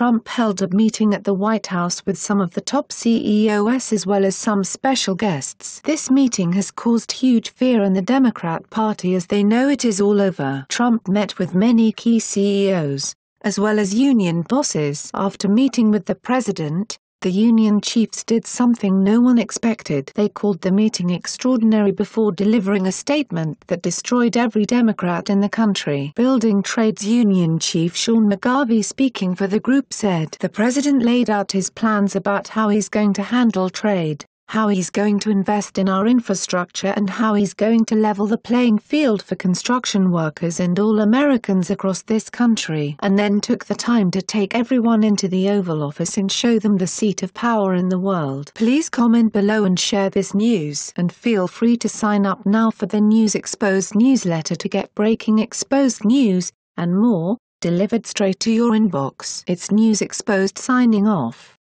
Trump held a meeting at the White House with some of the top CEOs as well as some special guests. This meeting has caused huge fear in the Democrat Party as they know it is all over. Trump met with many key CEOs, as well as union bosses after meeting with the president, the Union chiefs did something no one expected. They called the meeting extraordinary before delivering a statement that destroyed every Democrat in the country. Building Trades Union Chief Sean McGarvey speaking for the group said the president laid out his plans about how he's going to handle trade how he's going to invest in our infrastructure and how he's going to level the playing field for construction workers and all Americans across this country. And then took the time to take everyone into the Oval Office and show them the seat of power in the world. Please comment below and share this news. And feel free to sign up now for the News Exposed newsletter to get breaking exposed news, and more, delivered straight to your inbox. It's News Exposed signing off.